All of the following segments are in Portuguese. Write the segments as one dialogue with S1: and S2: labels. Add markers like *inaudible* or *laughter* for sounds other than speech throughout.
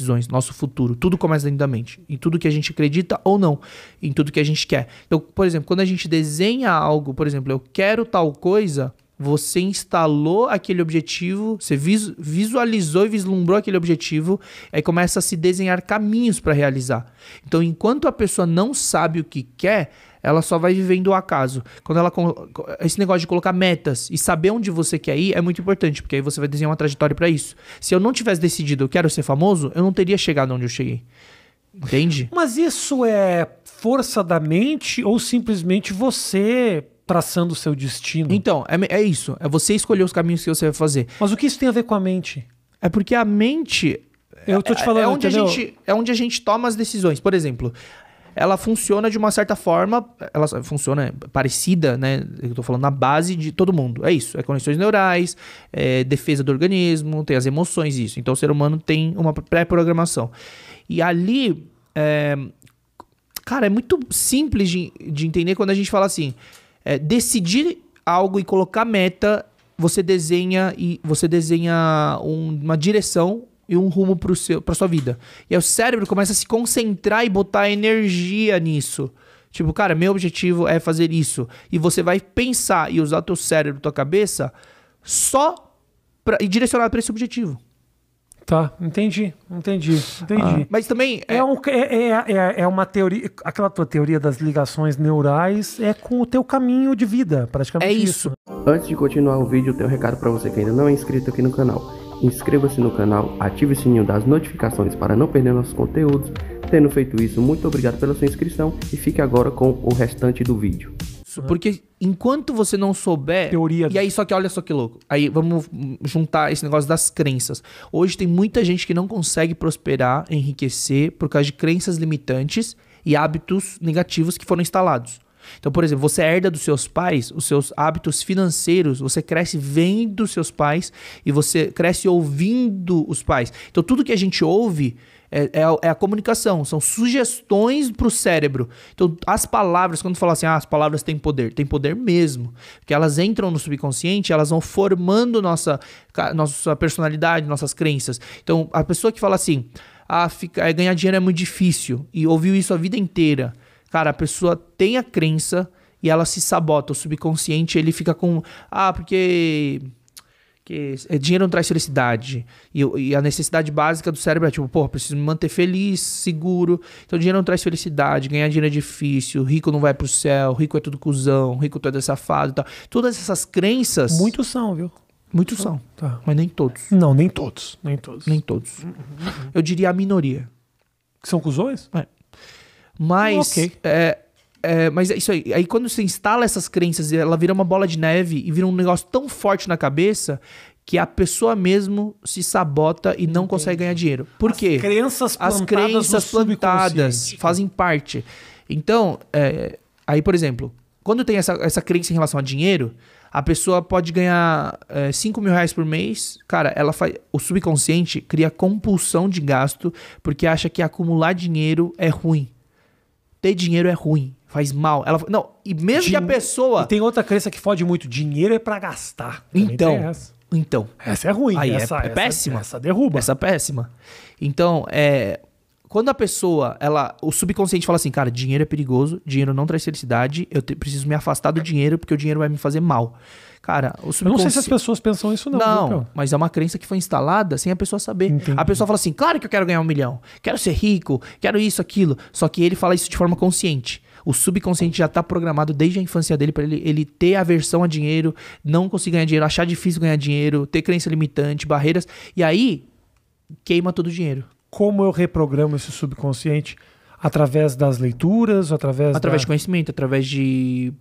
S1: decisões, nosso futuro. Tudo começa dentro da mente. Em tudo que a gente acredita ou não. Em tudo que a gente quer. Então, por exemplo, quando a gente desenha algo, por exemplo, eu quero tal coisa, você instalou aquele objetivo, você visualizou e vislumbrou aquele objetivo, aí começa a se desenhar caminhos para realizar. Então, enquanto a pessoa não sabe o que quer, ela só vai vivendo o acaso. Quando ela esse negócio de colocar metas e saber onde você quer ir é muito importante, porque aí você vai desenhar uma trajetória para isso. Se eu não tivesse decidido eu quero ser famoso, eu não teria chegado onde eu cheguei. Entende?
S2: Mas isso é força da mente ou simplesmente você traçando o seu destino. Então, é, é isso. É você
S1: escolher os caminhos que você vai fazer. Mas o que isso tem a ver com a mente? É porque a mente. Eu tô te é, falando, é, onde a gente É onde a gente toma as decisões. Por exemplo, ela funciona de uma certa forma, ela funciona parecida, né? Eu tô falando na base de todo mundo. É isso. É conexões neurais, é defesa do organismo, tem as emoções, isso. Então o ser humano tem uma pré-programação. E ali. É, cara, é muito simples de, de entender quando a gente fala assim é, decidir algo e colocar meta, você desenha e você desenha um, uma direção e um rumo para sua vida. E aí o cérebro começa a se concentrar e botar energia nisso. Tipo, cara, meu objetivo é fazer isso. E você vai pensar e usar teu cérebro, tua cabeça, só pra, e direcionar para esse objetivo.
S2: Tá, entendi, entendi, entendi. Ah. Mas também. É, é, um, é, é, é, uma teoria. Aquela tua teoria das ligações neurais é com o teu caminho de vida, praticamente. É isso. isso.
S1: Antes de continuar o vídeo, eu tenho um recado para você que ainda não é inscrito aqui no canal. Inscreva-se no canal, ative o sininho das notificações para não perder nossos conteúdos. Tendo feito isso, muito obrigado pela sua inscrição e fique agora com o restante do vídeo. Porque enquanto você não souber. Teoria. E aí, só que olha só que louco. Aí vamos juntar esse negócio das crenças. Hoje tem muita gente que não consegue prosperar, enriquecer por causa de crenças limitantes e hábitos negativos que foram instalados. Então, por exemplo, você herda dos seus pais os seus hábitos financeiros, você cresce vendo seus pais e você cresce ouvindo os pais. Então, tudo que a gente ouve é, é, a, é a comunicação, são sugestões para o cérebro. Então, as palavras, quando fala assim, ah, as palavras têm poder, têm poder mesmo. Porque elas entram no subconsciente, elas vão formando nossa, nossa personalidade, nossas crenças. Então, a pessoa que fala assim, ah, fica, é, ganhar dinheiro é muito difícil, e ouviu isso a vida inteira Cara, a pessoa tem a crença e ela se sabota. O subconsciente ele fica com. Ah, porque. Que é, dinheiro não traz felicidade. E, e, a necessidade básica do cérebro é tipo, pô, preciso me manter feliz, seguro. Então dinheiro não traz felicidade, ganhar dinheiro é difícil, rico não vai pro céu, rico é tudo cuzão, rico todo é safado e tal. Todas essas crenças. Muitos são,
S2: viu? Muitos são, são tá. mas nem todos. Não, nem todos. Nem todos. Nem todos. Uhum, uhum. Eu diria a minoria. Que são cuzões? É. Mas. Okay.
S1: É, é, mas é isso aí. Aí quando você instala essas crenças, ela vira uma bola de neve e vira um negócio tão forte na cabeça que a pessoa mesmo se sabota e não consegue ganhar dinheiro. Por As quê? Crenças As crenças plantadas fazem parte. Então, é, aí, por exemplo, quando tem essa, essa crença em relação a dinheiro, a pessoa pode ganhar é, 5 mil reais por mês. Cara, ela faz. O subconsciente cria compulsão de gasto porque acha que acumular dinheiro é ruim ter dinheiro é ruim, faz mal. Ela não, e mesmo Din... que a pessoa e tem outra crença que fode muito, dinheiro é para gastar. então, essa. então, essa é ruim, Aí é essa, é, péssima, essa derruba. Essa é péssima. Então, é quando a pessoa, ela, o subconsciente fala assim, cara, dinheiro é perigoso, dinheiro não traz felicidade, eu te, preciso me afastar do dinheiro porque o dinheiro vai me fazer mal. Cara, o subconsciente... Eu não sei se as pessoas pensam isso não. Não, viu, mas é uma crença que foi instalada sem a pessoa saber. Entendi. A pessoa fala assim, claro que eu quero ganhar um milhão, quero ser rico, quero isso, aquilo. Só que ele fala isso de forma consciente. O subconsciente já está programado desde a infância dele para ele, ele ter aversão a dinheiro, não conseguir ganhar dinheiro, achar difícil ganhar dinheiro, ter crença limitante, barreiras. E aí, queima todo o dinheiro
S2: como eu reprogramo esse subconsciente através das leituras, através através da... de
S1: conhecimento, através de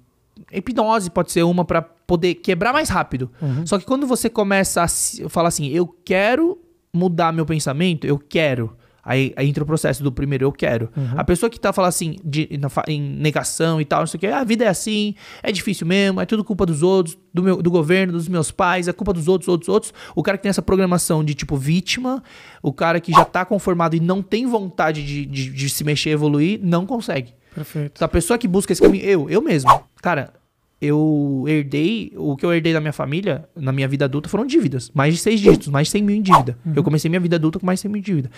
S1: hipnose pode ser uma para poder quebrar mais rápido. Uhum. Só que quando você começa a falar assim, eu quero mudar meu pensamento, eu quero Aí, aí, entra o processo do primeiro eu quero. Uhum. A pessoa que tá falando assim, de, na, em negação e tal, não sei o que, ah, a vida é assim, é difícil mesmo, é tudo culpa dos outros, do, meu, do governo, dos meus pais, é culpa dos outros, outros, outros. O cara que tem essa programação de tipo vítima, o cara que já tá conformado e não tem vontade de, de, de se mexer, evoluir, não consegue. Perfeito. Então, a pessoa que busca esse caminho, eu, eu mesmo. Cara, eu herdei, o que eu herdei da minha família, na minha vida adulta, foram dívidas. Mais de seis dígitos, mais de 100 mil em dívida. Uhum. Eu comecei minha vida adulta com mais de 100 mil em dívida.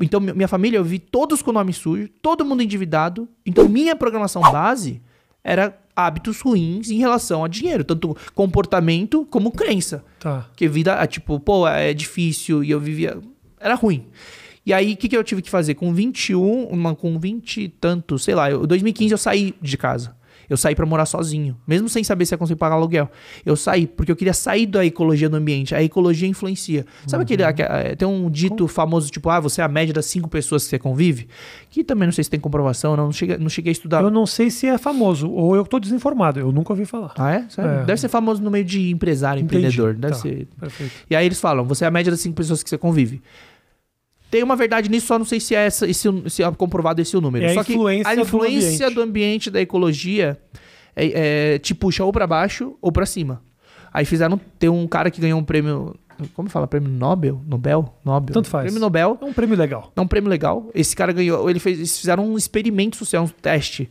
S1: Então, minha família, eu vi todos com nome sujo, todo mundo endividado. Então, minha programação base era hábitos ruins em relação a dinheiro, tanto comportamento como crença. Tá. Que vida, é, tipo, pô, é difícil e eu vivia. Era ruim. E aí, o que, que eu tive que fazer? Com 21, uma, com 20 e tanto, sei lá, em 2015 eu saí de casa. Eu saí para morar sozinho, mesmo sem saber se ia conseguir pagar aluguel. Eu saí porque eu queria sair da ecologia do ambiente. A ecologia influencia. Sabe uhum. aquele. Eh, tem um dito famoso tipo, ah, você é a média das cinco pessoas que você convive? Que também não sei se tem comprovação, não, não, cheguei, não cheguei a estudar. Eu não sei se é famoso, ou eu tô desinformado, eu nunca ouvi falar. Ah, é? É? é. Deve ser famoso no meio de empresário, Entendi. empreendedor. Deve tá. ser. Perfeito. E aí eles falam, você é a média das cinco pessoas que você convive. Tem uma verdade nisso, só não sei se é, essa, se, se é comprovado esse o número. É só que a influência do ambiente, do ambiente da ecologia é, é, te puxa ou para baixo ou para cima. Aí fizeram. Tem um cara que ganhou um prêmio. Como fala? Prêmio Nobel? Nobel? Nobel. Tanto faz. Prêmio Nobel. É um prêmio legal. É um prêmio legal. Esse cara ganhou. Ele fez, eles fizeram um experimento social, um teste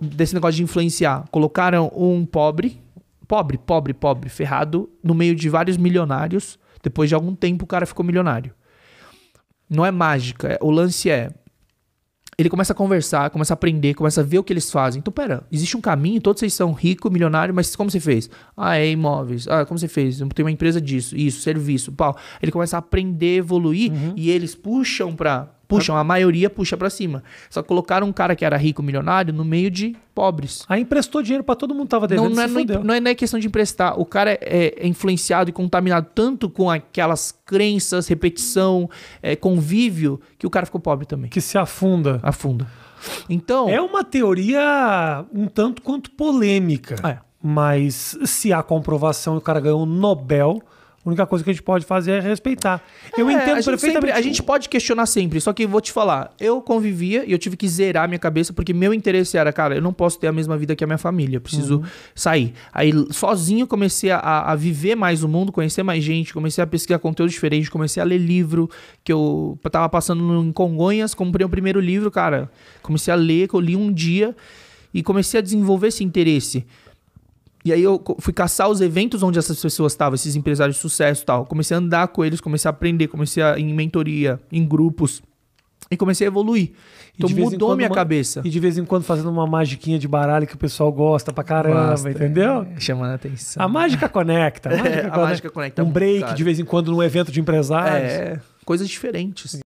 S1: desse negócio de influenciar. Colocaram um pobre, pobre, pobre, pobre, ferrado, no meio de vários milionários. Depois de algum tempo o cara ficou milionário não é mágica. É, o lance é. Ele começa a conversar, começa a aprender, começa a ver o que eles fazem. Então, pera, existe um caminho, todos vocês são rico, milionário, mas como você fez? Ah, é imóveis. Ah, como você fez? Tem uma empresa disso, isso, serviço, pau. Ele começa a aprender, evoluir, uhum. e eles puxam pra Puxam, a maioria puxa para cima. Só colocaram um cara que era rico, milionário, no meio de pobres. Aí emprestou dinheiro para todo mundo tava devendo. Não, não, é, nem não, é, não é questão de emprestar. O cara é, é influenciado e contaminado tanto com aquelas crenças, repetição, é, convívio, que o cara ficou pobre também. Que se afunda. Afunda.
S2: Então. É uma teoria um tanto quanto polêmica. É. Mas se há comprovação e o cara ganhou um
S1: Nobel a única coisa que a gente pode fazer é respeitar. Eu é, entendo a perfeitamente. Sempre, a gente pode questionar sempre, só que vou te falar, eu convivia e eu tive que zerar minha cabeça porque meu interesse era, cara, eu não posso ter a mesma vida que a minha família, eu preciso uhum. sair. Aí sozinho comecei a, a, viver mais o mundo, conhecer mais gente, comecei a pesquisar conteúdo diferente, comecei a ler livro que eu tava passando em Congonhas, comprei o primeiro livro, cara, comecei a ler, que eu li um dia e comecei a desenvolver esse interesse. E aí eu fui caçar os eventos onde essas pessoas estavam, esses empresários de sucesso e tal. Comecei a andar com eles, comecei a aprender, comecei a, em mentoria, em grupos. E comecei a evoluir. Então mudou minha uma... cabeça. E
S2: de vez em quando fazendo uma magiquinha de baralho que o pessoal gosta pra caramba, entendeu? É, chamando a atenção. A mágica conecta. A *laughs* é, mágica, é, conecta. mágica conecta um break cara. de vez em quando num evento de empresários. É, coisas diferentes.